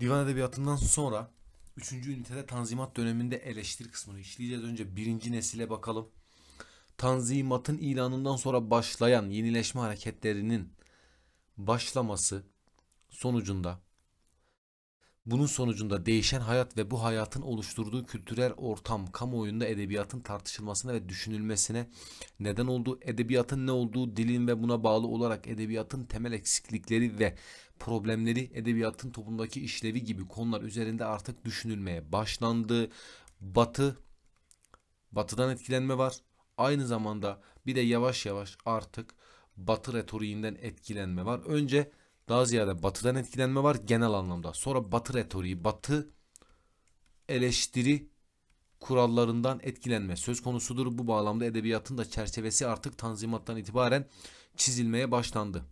Divan Edebiyatı'ndan sonra 3. ünitede Tanzimat döneminde eleştir kısmını işleyeceğiz. Önce birinci nesile bakalım. Tanzimat'ın ilanından sonra başlayan yenileşme hareketlerinin başlaması sonucunda bunun sonucunda değişen hayat ve bu hayatın oluşturduğu kültürel ortam kamuoyunda edebiyatın tartışılmasına ve düşünülmesine neden olduğu, edebiyatın ne olduğu, dilin ve buna bağlı olarak edebiyatın temel eksiklikleri ve problemleri, edebiyatın toplumdaki işlevi gibi konular üzerinde artık düşünülmeye başlandı. Batı, batıdan etkilenme var. Aynı zamanda bir de yavaş yavaş artık batı retoriğinden etkilenme var. Önce daha ziyade batıdan etkilenme var genel anlamda. Sonra batı retoriği, batı eleştiri kurallarından etkilenme söz konusudur. Bu bağlamda edebiyatın da çerçevesi artık tanzimattan itibaren çizilmeye başlandı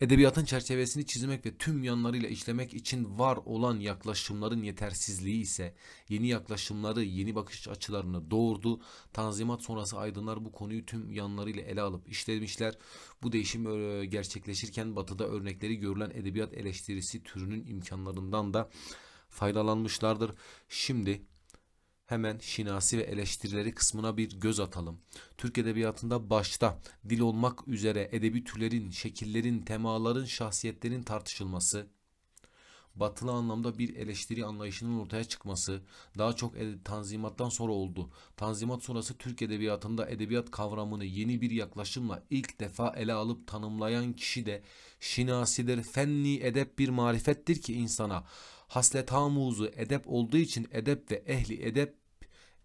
edebiyatın çerçevesini çizmek ve tüm yanlarıyla işlemek için var olan yaklaşımların yetersizliği ise yeni yaklaşımları, yeni bakış açılarını doğurdu. Tanzimat sonrası aydınlar bu konuyu tüm yanlarıyla ele alıp işlemişler. Bu değişim e, gerçekleşirken batıda örnekleri görülen edebiyat eleştirisi türünün imkanlarından da faydalanmışlardır. Şimdi hemen şinasi ve eleştirileri kısmına bir göz atalım. Türk edebiyatında başta dil olmak üzere edebi türlerin, şekillerin, temaların, şahsiyetlerin tartışılması, batılı anlamda bir eleştiri anlayışının ortaya çıkması daha çok Tanzimat'tan sonra oldu. Tanzimat sonrası Türk edebiyatında edebiyat kavramını yeni bir yaklaşımla ilk defa ele alıp tanımlayan kişi de şinasidir. Fenni edep bir marifettir ki insana haslet hamuzu edep olduğu için edep ve ehli edep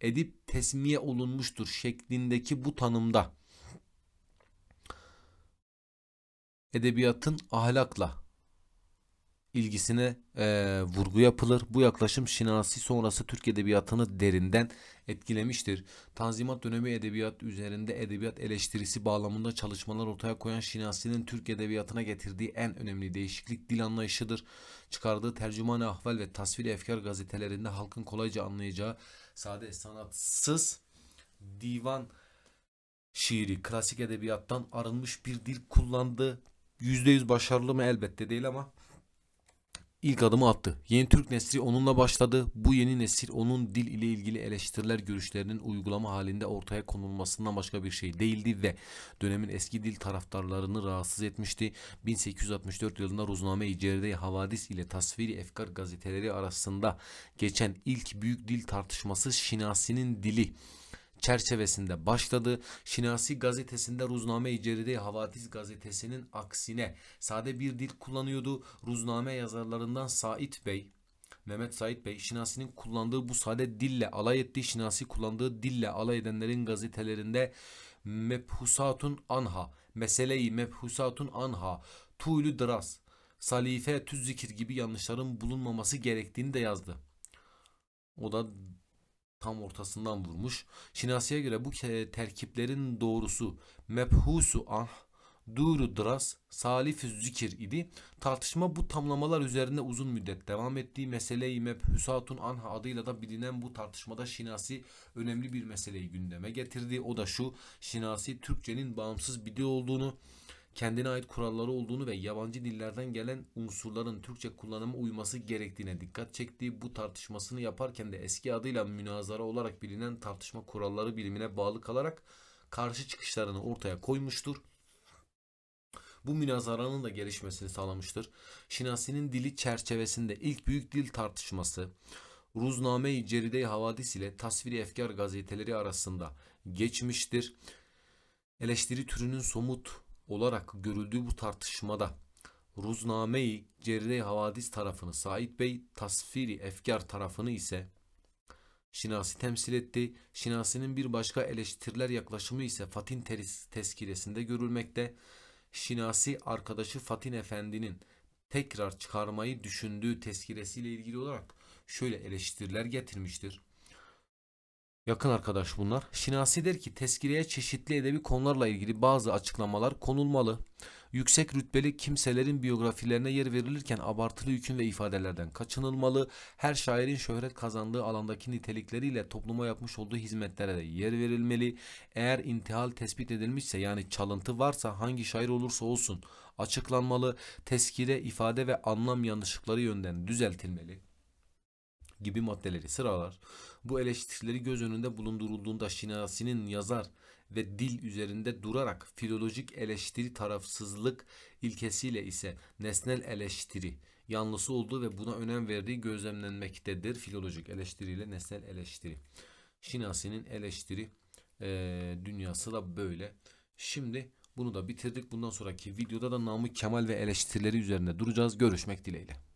edip tesmiye olunmuştur şeklindeki bu tanımda edebiyatın ahlakla ilgisine e, vurgu yapılır. Bu yaklaşım Şinasi sonrası Türk edebiyatını derinden etkilemiştir. Tanzimat dönemi edebiyat üzerinde edebiyat eleştirisi bağlamında çalışmalar ortaya koyan Şinasi'nin Türk edebiyatına getirdiği en önemli değişiklik dil anlayışıdır. Çıkardığı tercüman ahval ve tasvir efkar gazetelerinde halkın kolayca anlayacağı sade sanatsız divan şiiri klasik edebiyattan arınmış bir dil kullandı. %100 başarılı mı elbette değil ama ilk adımı attı. Yeni Türk nesli onunla başladı. Bu yeni nesil onun dil ile ilgili eleştiriler görüşlerinin uygulama halinde ortaya konulmasından başka bir şey değildi ve dönemin eski dil taraftarlarını rahatsız etmişti. 1864 yılında Ruzname-i ceride Havadis ile Tasviri Efkar gazeteleri arasında geçen ilk büyük dil tartışması Şinasi'nin dili çerçevesinde başladı. Şinasi gazetesinde Ruzname-i Havatiz gazetesinin aksine sade bir dil kullanıyordu. Ruzname yazarlarından Sait Bey, Mehmet Sait Bey Şinasi'nin kullandığı bu sade dille alay ettiği Şinasi kullandığı dille alay edenlerin gazetelerinde Mebhusatun Anha, Meseleyi Mebhusatun Anha, tuylu Dras, Salife Tüz Zikir gibi yanlışların bulunmaması gerektiğini de yazdı. O da tam ortasından vurmuş. Şinasi'ye göre bu terkiplerin doğrusu mebhusu ah duru dras salif zikir idi. Tartışma bu tamlamalar üzerinde uzun müddet devam ettiği meseleyi mebhusatun anha adıyla da bilinen bu tartışmada Şinasi önemli bir meseleyi gündeme getirdi. O da şu Şinasi Türkçenin bağımsız bir dil olduğunu kendine ait kuralları olduğunu ve yabancı dillerden gelen unsurların Türkçe kullanımı uyması gerektiğine dikkat çektiği bu tartışmasını yaparken de eski adıyla münazara olarak bilinen tartışma kuralları bilimine bağlı kalarak karşı çıkışlarını ortaya koymuştur. Bu münazaranın da gelişmesini sağlamıştır. Şinasi'nin dili çerçevesinde ilk büyük dil tartışması, Ruzname-i Ceride-i Havadis ile Tasviri Efkar gazeteleri arasında geçmiştir. Eleştiri türünün somut olarak görüldüğü bu tartışmada Ruzname-i ceride Havadis tarafını Said Bey, Tasfiri Efkar tarafını ise Şinasi temsil etti. Şinasi'nin bir başka eleştiriler yaklaşımı ise Fatin tezkiresinde görülmekte. Şinasi arkadaşı Fatin Efendi'nin tekrar çıkarmayı düşündüğü tezkiresiyle ilgili olarak şöyle eleştiriler getirmiştir. Yakın arkadaş bunlar. Şinasi der ki tezkireye çeşitli edebi konularla ilgili bazı açıklamalar konulmalı. Yüksek rütbeli kimselerin biyografilerine yer verilirken abartılı yükün ve ifadelerden kaçınılmalı. Her şairin şöhret kazandığı alandaki nitelikleriyle topluma yapmış olduğu hizmetlere de yer verilmeli. Eğer intihal tespit edilmişse yani çalıntı varsa hangi şair olursa olsun açıklanmalı. Tezkire ifade ve anlam yanlışlıkları yönden düzeltilmeli gibi maddeleri sıralar. Bu eleştirileri göz önünde bulundurulduğunda Şinasi'nin yazar ve dil üzerinde durarak filolojik eleştiri tarafsızlık ilkesiyle ise nesnel eleştiri yanlısı olduğu ve buna önem verdiği gözlemlenmektedir. Filolojik eleştiriyle nesnel eleştiri. Şinasi'nin eleştiri e, dünyası da böyle. Şimdi bunu da bitirdik. Bundan sonraki videoda da Namık Kemal ve eleştirileri üzerine duracağız. Görüşmek dileğiyle.